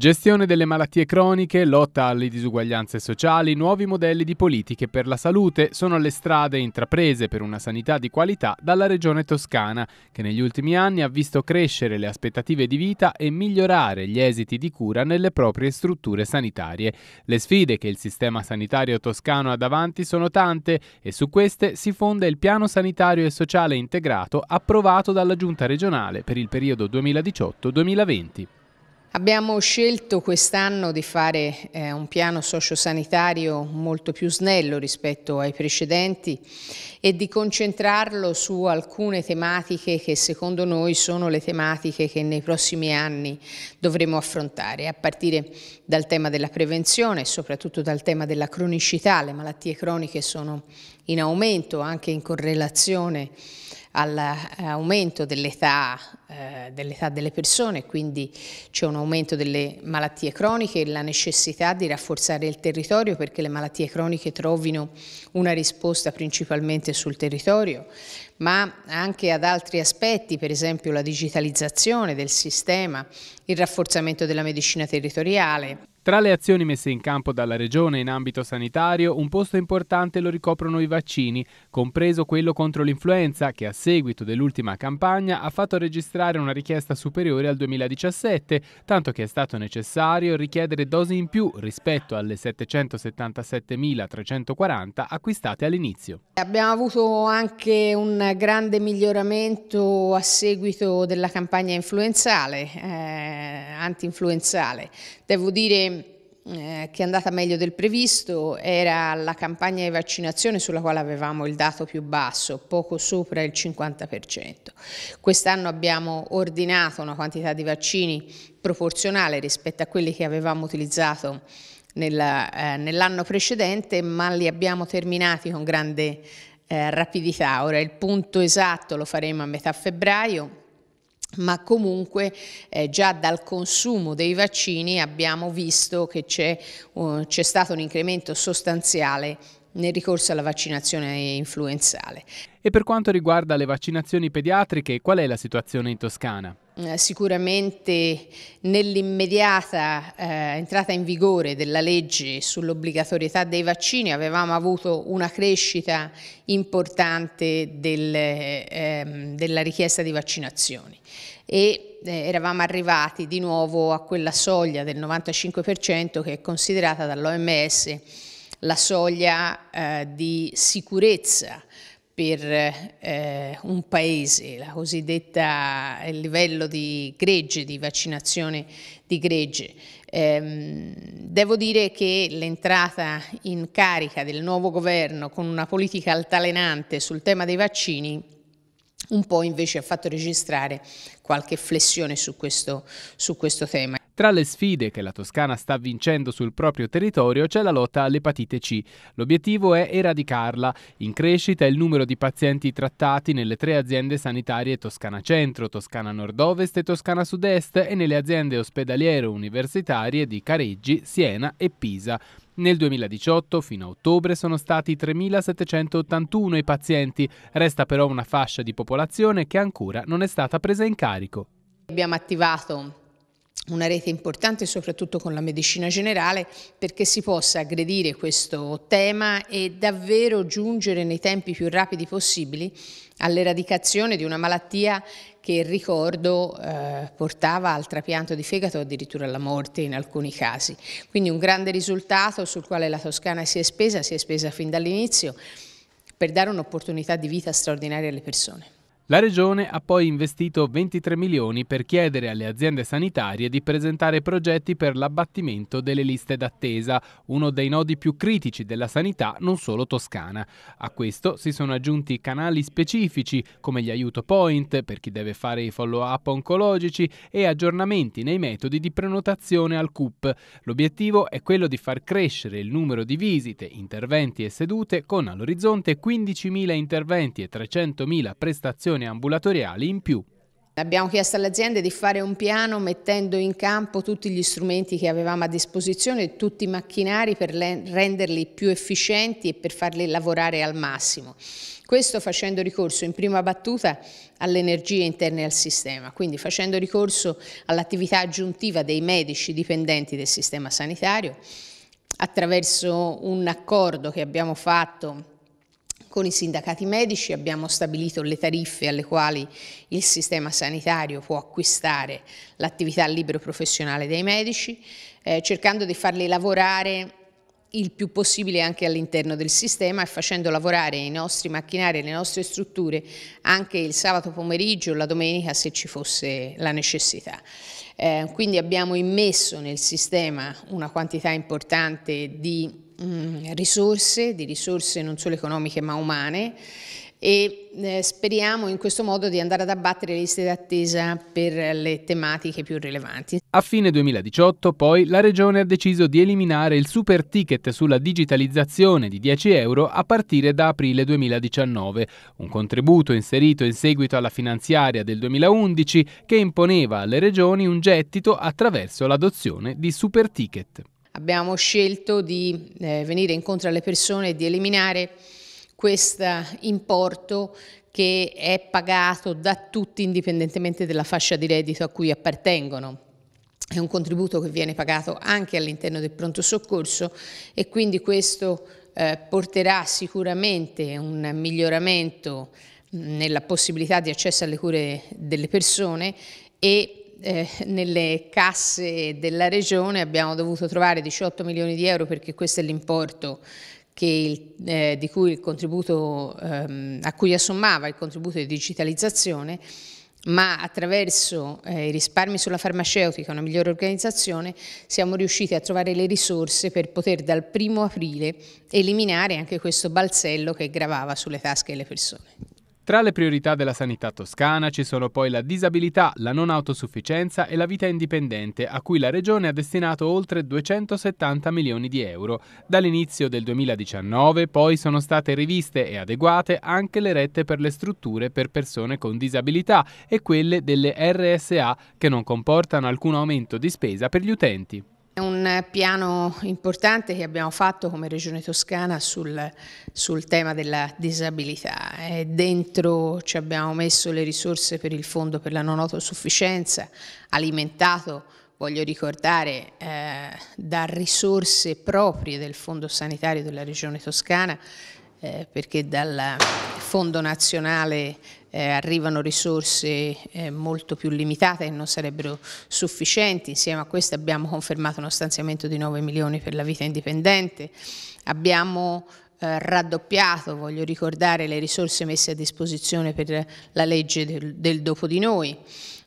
Gestione delle malattie croniche, lotta alle disuguaglianze sociali, nuovi modelli di politiche per la salute sono le strade intraprese per una sanità di qualità dalla regione toscana, che negli ultimi anni ha visto crescere le aspettative di vita e migliorare gli esiti di cura nelle proprie strutture sanitarie. Le sfide che il sistema sanitario toscano ha davanti sono tante e su queste si fonda il piano sanitario e sociale integrato approvato dalla Giunta regionale per il periodo 2018-2020. Abbiamo scelto quest'anno di fare eh, un piano sociosanitario molto più snello rispetto ai precedenti e di concentrarlo su alcune tematiche che secondo noi sono le tematiche che nei prossimi anni dovremo affrontare, a partire dal tema della prevenzione e soprattutto dal tema della cronicità. Le malattie croniche sono in aumento anche in correlazione all'aumento eh, dell'età eh, dell delle persone, quindi c'è un aumento delle malattie croniche e la necessità di rafforzare il territorio perché le malattie croniche trovino una risposta principalmente sul territorio, ma anche ad altri aspetti, per esempio la digitalizzazione del sistema, il rafforzamento della medicina territoriale, tra le azioni messe in campo dalla Regione in ambito sanitario, un posto importante lo ricoprono i vaccini, compreso quello contro l'influenza, che a seguito dell'ultima campagna ha fatto registrare una richiesta superiore al 2017, tanto che è stato necessario richiedere dosi in più rispetto alle 777.340 acquistate all'inizio. Abbiamo avuto anche un grande miglioramento a seguito della campagna influenzale, eh, anti-influenzale. Devo dire eh, che è andata meglio del previsto era la campagna di vaccinazione sulla quale avevamo il dato più basso, poco sopra il 50%. Quest'anno abbiamo ordinato una quantità di vaccini proporzionale rispetto a quelli che avevamo utilizzato eh, nell'anno precedente, ma li abbiamo terminati con grande eh, rapidità. Ora il punto esatto lo faremo a metà febbraio ma comunque eh, già dal consumo dei vaccini abbiamo visto che c'è uh, stato un incremento sostanziale nel ricorso alla vaccinazione influenzale. E per quanto riguarda le vaccinazioni pediatriche, qual è la situazione in Toscana? Mm, sicuramente nell'immediata eh, entrata in vigore della legge sull'obbligatorietà dei vaccini avevamo avuto una crescita importante del, ehm, della richiesta di vaccinazioni e eh, eravamo arrivati di nuovo a quella soglia del 95% che è considerata dall'OMS la soglia eh, di sicurezza per eh, un paese, la cosiddetta il livello di gregge, di vaccinazione di gregge. Ehm, devo dire che l'entrata in carica del nuovo governo con una politica altalenante sul tema dei vaccini un po' invece ha fatto registrare qualche flessione su questo, su questo tema. Tra le sfide che la Toscana sta vincendo sul proprio territorio c'è la lotta all'epatite C. L'obiettivo è eradicarla. In crescita è il numero di pazienti trattati nelle tre aziende sanitarie Toscana Centro, Toscana Nord-Ovest e Toscana Sud-Est e nelle aziende ospedaliere universitarie di Careggi, Siena e Pisa. Nel 2018 fino a ottobre sono stati 3.781 i pazienti, resta però una fascia di popolazione che ancora non è stata presa in carico. Abbiamo attivato una rete importante soprattutto con la medicina generale perché si possa aggredire questo tema e davvero giungere nei tempi più rapidi possibili all'eradicazione di una malattia che ricordo eh, portava al trapianto di fegato o addirittura alla morte in alcuni casi. Quindi un grande risultato sul quale la Toscana si è spesa, si è spesa fin dall'inizio per dare un'opportunità di vita straordinaria alle persone. La Regione ha poi investito 23 milioni per chiedere alle aziende sanitarie di presentare progetti per l'abbattimento delle liste d'attesa, uno dei nodi più critici della sanità non solo toscana. A questo si sono aggiunti canali specifici come gli aiuto point per chi deve fare i follow-up oncologici e aggiornamenti nei metodi di prenotazione al CUP. L'obiettivo è quello di far crescere il numero di visite, interventi e sedute con all'orizzonte 15.000 interventi e 300.000 prestazioni prestazione ambulatoriale in più. Abbiamo chiesto alle aziende di fare un piano mettendo in campo tutti gli strumenti che avevamo a disposizione, tutti i macchinari per renderli più efficienti e per farli lavorare al massimo. Questo facendo ricorso in prima battuta alle energie interne al sistema, quindi facendo ricorso all'attività aggiuntiva dei medici dipendenti del sistema sanitario attraverso un accordo che abbiamo fatto con i sindacati medici abbiamo stabilito le tariffe alle quali il sistema sanitario può acquistare l'attività libero professionale dei medici, eh, cercando di farli lavorare il più possibile anche all'interno del sistema e facendo lavorare i nostri macchinari e le nostre strutture anche il sabato pomeriggio o la domenica se ci fosse la necessità. Eh, quindi abbiamo immesso nel sistema una quantità importante di mh, mm, risorse, di risorse non solo economiche ma umane, e eh, speriamo in questo modo di andare ad abbattere le liste d'attesa per le tematiche più rilevanti. A fine 2018 poi la Regione ha deciso di eliminare il super ticket sulla digitalizzazione di 10 euro a partire da aprile 2019, un contributo inserito in seguito alla finanziaria del 2011 che imponeva alle regioni un gettito attraverso l'adozione di super ticket. Abbiamo scelto di eh, venire incontro alle persone e di eliminare questo importo che è pagato da tutti indipendentemente dalla fascia di reddito a cui appartengono. È un contributo che viene pagato anche all'interno del pronto soccorso e quindi questo eh, porterà sicuramente un miglioramento nella possibilità di accesso alle cure delle persone e eh, nelle casse della regione abbiamo dovuto trovare 18 milioni di euro perché questo è l'importo il, eh, cui ehm, a cui assommava il contributo di digitalizzazione, ma attraverso eh, i risparmi sulla farmaceutica e una migliore organizzazione siamo riusciti a trovare le risorse per poter dal primo aprile eliminare anche questo balzello che gravava sulle tasche delle persone. Tra le priorità della sanità toscana ci sono poi la disabilità, la non autosufficienza e la vita indipendente, a cui la Regione ha destinato oltre 270 milioni di euro. Dall'inizio del 2019 poi sono state riviste e adeguate anche le rette per le strutture per persone con disabilità e quelle delle RSA che non comportano alcun aumento di spesa per gli utenti. È un piano importante che abbiamo fatto come Regione Toscana sul, sul tema della disabilità. E dentro ci abbiamo messo le risorse per il Fondo per la non autosufficienza, alimentato voglio ricordare, eh, da risorse proprie del Fondo Sanitario della Regione Toscana eh, perché dal Fondo Nazionale eh, arrivano risorse eh, molto più limitate e non sarebbero sufficienti, insieme a queste abbiamo confermato uno stanziamento di 9 milioni per la vita indipendente, abbiamo eh, raddoppiato, voglio ricordare, le risorse messe a disposizione per la legge del, del dopo di noi,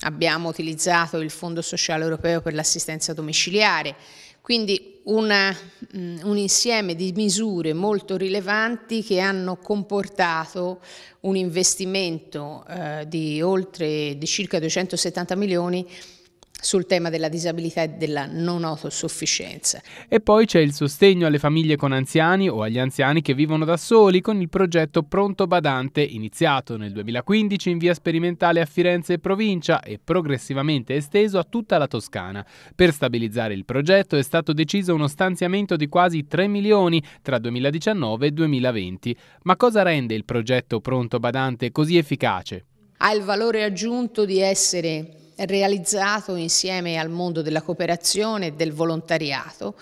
abbiamo utilizzato il Fondo Sociale Europeo per l'assistenza domiciliare, quindi una, mm, un insieme di misure molto rilevanti che hanno comportato un investimento eh, di, oltre, di circa 270 milioni sul tema della disabilità e della non autosufficienza. E poi c'è il sostegno alle famiglie con anziani o agli anziani che vivono da soli con il progetto Pronto Badante, iniziato nel 2015 in via sperimentale a Firenze e provincia e progressivamente esteso a tutta la Toscana. Per stabilizzare il progetto è stato deciso uno stanziamento di quasi 3 milioni tra 2019 e 2020. Ma cosa rende il progetto Pronto Badante così efficace? Ha il valore aggiunto di essere realizzato insieme al mondo della cooperazione e del volontariato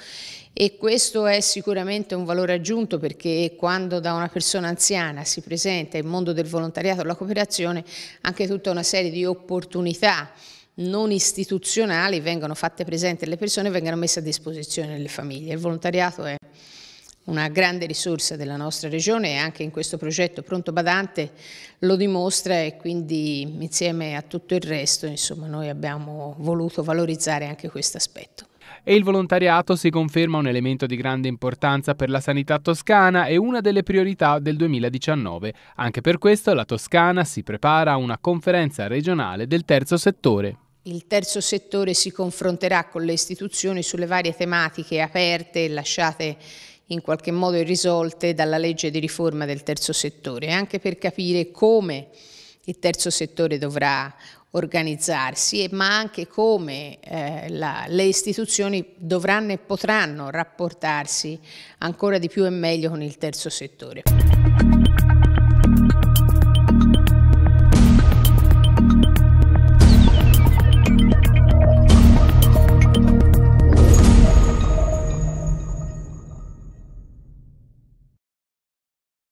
e questo è sicuramente un valore aggiunto perché quando da una persona anziana si presenta il mondo del volontariato e la cooperazione anche tutta una serie di opportunità non istituzionali vengono fatte presenti alle persone e vengono messe a disposizione delle famiglie. Il volontariato è una grande risorsa della nostra regione e anche in questo progetto Pronto Badante lo dimostra e quindi insieme a tutto il resto insomma, noi abbiamo voluto valorizzare anche questo aspetto e il volontariato si conferma un elemento di grande importanza per la sanità toscana e una delle priorità del 2019. Anche per questo la Toscana si prepara a una conferenza regionale del terzo settore. Il terzo settore si confronterà con le istituzioni sulle varie tematiche aperte e lasciate in qualche modo irrisolte dalla legge di riforma del terzo settore, anche per capire come il terzo settore dovrà organizzarsi, ma anche come eh, la, le istituzioni dovranno e potranno rapportarsi ancora di più e meglio con il terzo settore.